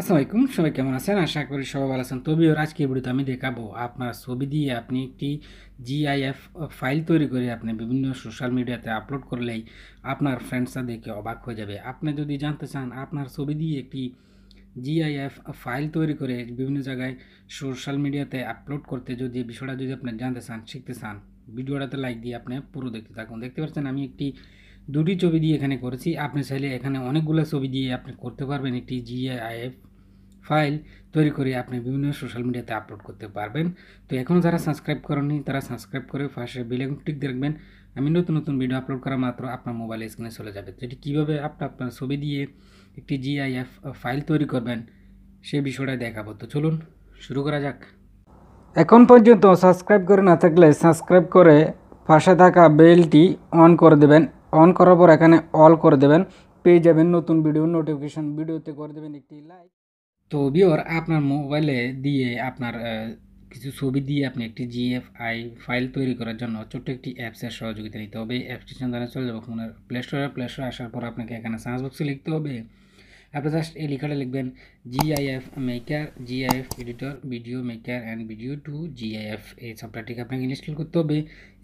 আসসালামু আলাইকুম সবাই কেমন আছেন আশা করি সবাই ভালো আছেন তবে ওর আজকে ভিডিওতে আমি দেখাবো আপনার ছবি দিয়ে আপনি একটি জিআইএফ ফাইল তৈরি করে আপনি বিভিন্ন সোশ্যাল মিডিয়াতে আপলোড করলেই আপনার ফ্রেন্ডসরা দেখে অবাক হয়ে যাবে আপনি যদি জানতে চান আপনার ছবি দিয়ে একটি জিআইএফ ফাইল তৈরি করে বিভিন্ন জায়গায় সোশ্যাল মিডিয়াতে আপলোড করতে যদি বিষয়টা যদি আপনি জানতে চান শিখতে চান ভিডিওটাতে লাইক দিয়ে আপনি পুরো দেখতে থাকুন দেখতে পাচ্ছেন আমি একটি দুটি ছবি দিয়ে এখানে করেছি আপনি চাইলে এখানে অনেকগুলো ছবি দিয়ে আপনি করতে পারবেন একটি জিএআইএফ ফাইল তৈরি করে আপনি বিভিন্ন সোশ্যাল মিডিয়াতে আপলোড করতে পারবেন তো এখনও যারা সাবস্ক্রাইব করেননি তারা সাবস্ক্রাইব করে পাশে টিক দেখবেন আমি নতুন নতুন ভিডিও আপলোড করা মাত্র আপনার মোবাইল স্ক্রিনে চলে যাবে যেটি কীভাবে আপনি আপনার ছবি দিয়ে একটি জিআইএফ ফাইল তৈরি করবেন সে বিষয়টা দেখাবো তো চলুন শুরু করা যাক এখন পর্যন্ত সাবস্ক্রাইব করে না থাকলে সাবস্ক্রাইব করে পাশে থাকা বেলটি অন করে দেবেন অন করার পর এখানে অল করে দেবেন পেয়ে যাবেন নতুন ভিডিও নোটিফিকেশন ভিডিওতে করে দেবেন একটি লাইক তো বিওর আপনার মোবাইলে দিয়ে আপনার কিছু ছবি দিয়ে আপনি একটি জিএফআই ফাইল তৈরি করার জন্য ছোট্ট একটি অ্যাপসের সহযোগিতা নিতে হবে এই সন্ধানে চলে যাবো আপনার প্লে স্টোরে প্লে স্টোরে আসার পর আপনাকে এখানে সার্চ বক্সে লিখতে হবে আপনি জাস্ট এই লেখাটা লিখবেন GIF maker GIF editor video maker and video to GIF এই সফটওয়্যারটিকে আপনাকে ইনস্টল করতে হবে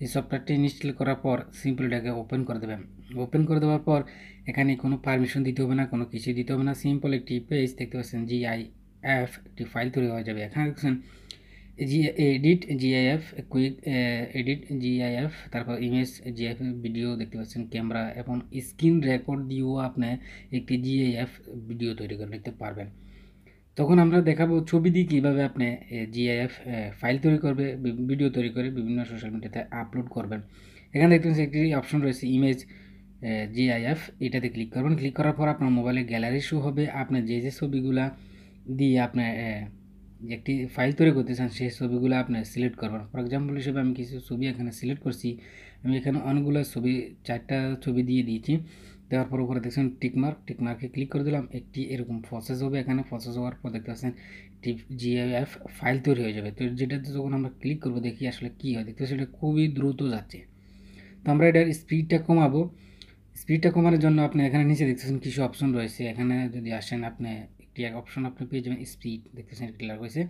এই সফটওয়্যারটি ইনস্টল করার পর সিম্পল এটাকে ওপেন করে দেবেন ওপেন করে দেওয়ার পর এখানে কোনো পারমিশন দিতে হবে না কোনো কিছু দিতে হবে না সিম্পল একটি পেজ দেখতে পাচ্ছেন জিআইএফ একটি ফাইল তৈরি হয়ে যাবে এখানে দেখছেন জি edit GIF quick edit GIF তারপর ইমেজ জিআইএফ ভিডিও দেখতে পাচ্ছেন ক্যামেরা এবং স্ক্রিন রেকর্ড দিয়েও আপনি একটি জিআইএফ ভিডিও তৈরি করে নিতে পারবেন তখন আমরা দেখাবো ছবি দিয়ে কীভাবে আপনি জিআইএফ ফাইল তৈরি করবে ভিডিও তৈরি করে বিভিন্ন সোশ্যাল মিডিয়াতে আপলোড করবেন এখানে দেখতে পাচ্ছেন একটি অপশন রয়েছে ইমেজ জিআইএফ এটাতে ক্লিক করবেন ক্লিক করার পর আপনার মোবাইলে গ্যালারি শো হবে আপনার যে যে ছবিগুলা দিয়ে আপনার একটি ফাইল তৈরি করতে চান সেই ছবিগুলো আপনার সিলেক্ট করবেন ফর এক্সাম্পল হিসেবে আমি কিছু ছবি এখানে সিলেক্ট করছি আমি এখানে অনেকগুলো ছবি চারটা ছবি দিয়ে দিয়েছি দেওয়ার পর উপরে দেখছেন টিকমার্ক টিকমার্কে ক্লিক করে দিলাম একটি এরকম প্রসেস হবে এখানে প্রসেস হওয়ার পর দেখতে পাচ্ছেন জিএফ ফাইল তৈরি হয়ে যাবে তো যেটাতে যখন আমরা ক্লিক করবো দেখি আসলে কী হয় দেখতে সেটা খুবই দ্রুত যাচ্ছে তো আমরা এটার স্পিডটা কমাবো স্পিডটা কমানোর জন্য আপনি এখানে নিচে দেখতেছেন কিছু অপশন রয়েছে এখানে যদি আসেন আপনি ক্লিয়ার অপশন আপনি পেয়ে যাবেন স্পিড দেখতেছেন এটা ক্লিয়ার হয়েছে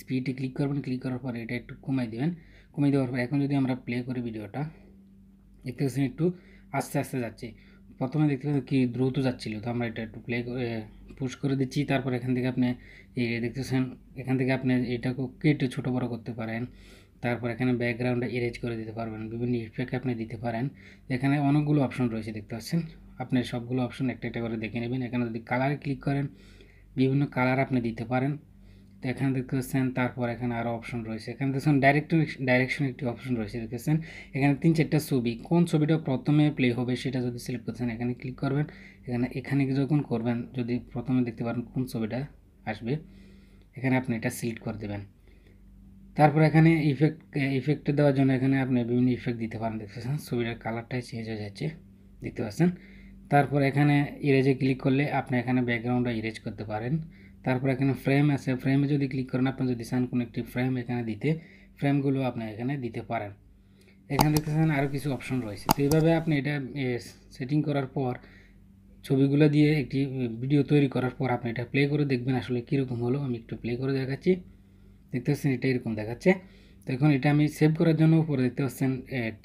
স্পিডে ক্লিক করবেন ক্লিক করার পরে এটা একটু কমাই দেবেন কমিয়ে দেওয়ার পর এখন যদি আমরা প্লে করি ভিডিওটা দেখতে পাচ্ছেন একটু আস্তে আস্তে যাচ্ছে প্রথমে দেখতে পাচ্ছেন কি দ্রুত যাচ্ছিল তো আমরা এটা একটু প্লে পুশ করে দিচ্ছি তারপর এখান থেকে আপনি দেখতেছেন এখান থেকে আপনি এটাকে কেটে ছোটো বড়ো করতে পারেন তারপর এখানে ব্যাকগ্রাউন্ডটা এরেজ করে দিতে পারবেন বিভিন্ন ইফেক্ট আপনি দিতে পারেন এখানে অনেকগুলো অপশন রয়েছে দেখতে পাচ্ছেন আপনি সবগুলো অপশন একটা একটা করে দেখে নেবেন এখানে যদি কালারে ক্লিক করেন বিভিন্ন কালার আপনি দিতে পারেন তো এখানে দেখতে পাচ্ছেন তারপর এখানে আরও অপশন রয়েছে এখানে দেখছেন ডাইরেক্ট ডাইরেকশন একটি অপশন রয়েছে দেখেছেন এখানে তিন চারটা ছবি কোন ছবিটা প্রথমে প্লে হবে সেটা যদি সিলেক্ট করতেছেন এখানে ক্লিক করবেন এখানে এখানে যখন করবেন যদি প্রথমে দেখতে পারেন কোন ছবিটা আসবে এখানে আপনি এটা সিলেক্ট করে দেবেন তারপর এখানে ইফেক্ট ইফেক্টে দেওয়ার জন্য এখানে আপনি বিভিন্ন ইফেক্ট দিতে পারেন দেখতেছেন ছবিটার কালারটাই চেঞ্জ হয়ে যাচ্ছে দেখতে পাচ্ছেন তারপর এখানে ইরেজে ক্লিক করলে আপনি এখানে ব্যাকগ্রাউন্ডটা ইরেজ করতে পারেন তারপর এখানে ফ্রেম আছে ফ্রেমে যদি ক্লিক করেন আপনি যদি চান কোনো একটি ফ্রেম এখানে দিতে ফ্রেমগুলো আপনি এখানে দিতে পারেন এখানে দেখতেছেন আরও কিছু অপশন রয়েছে তো এইভাবে আপনি এটা সেটিং করার পর ছবিগুলো দিয়ে একটি ভিডিও তৈরি করার পর আপনি এটা প্লে করে দেখবেন আসলে কীরকম হলো আমি একটু প্লে করে দেখাচ্ছি দেখতে পাচ্ছেন এটা এরকম দেখাচ্ছে তো এখন এটা আমি সেভ করার জন্য উপরে দেখতে পাচ্ছেন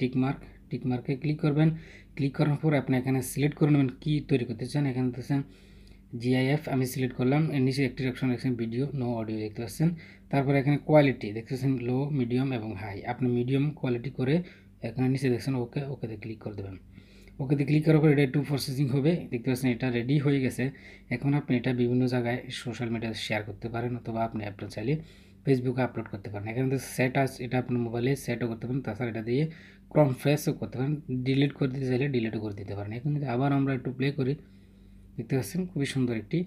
টিকমার্ক টিকমার্কে ক্লিক করবেন ক্লিক করার পর আপনি এখানে সিলেক্ট করে নেবেন কী তৈরি করতে চান এখানে দেখছেন জিআইএফ আমি সিলেক্ট করলাম এর নিচে একটি অপশন দেখছেন ভিডিও নো অডিও দেখতে পাচ্ছেন তারপরে এখানে কোয়ালিটি দেখতেছেন লো মিডিয়াম এবং হাই আপনি মিডিয়াম কোয়ালিটি করে এখানে নিচে দেখছেন ওকে ওকেতে ক্লিক করে দেবেন ওকেতে ক্লিক করার পর এটা একটু প্রসেসিং হবে দেখতে পাচ্ছেন এটা রেডি হয়ে গেছে এখন আপনি এটা বিভিন্ন জায়গায় সোশ্যাল মিডিয়াতে শেয়ার করতে পারেন অথবা আপনি আপনার চাইলে ফেসবুকে আপলোড করতে পারেন এখানে সেট আছে এটা আপনার মোবাইলে সেটও করতে পারেন তাছাড়া এটা দিয়ে ক্রম ফ্রেশও করতে পারেন ডিলিট করে দিতে চাইলে ডিলিটও করে দিতে পারেন এখন যদি আবার আমরা একটু প্লে করি দেখতে পাচ্ছেন খুবই সুন্দর একটি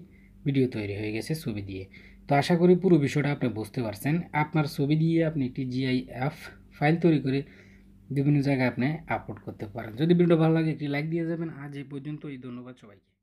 ভিডিও তৈরি হয়ে গেছে ছবি দিয়ে তো আশা করি পুরো বিষয়টা আপনি বুঝতে পারছেন আপনার ছবি দিয়ে আপনি একটি জিআইএফ ফাইল তৈরি করে বিভিন্ন জায়গায় আপনি আপলোড করতে পারেন যদি ভিডিও ভালো লাগে একটি লাইক দিয়ে যাবেন আজ এই এই ধন্যবাদ সবাইকে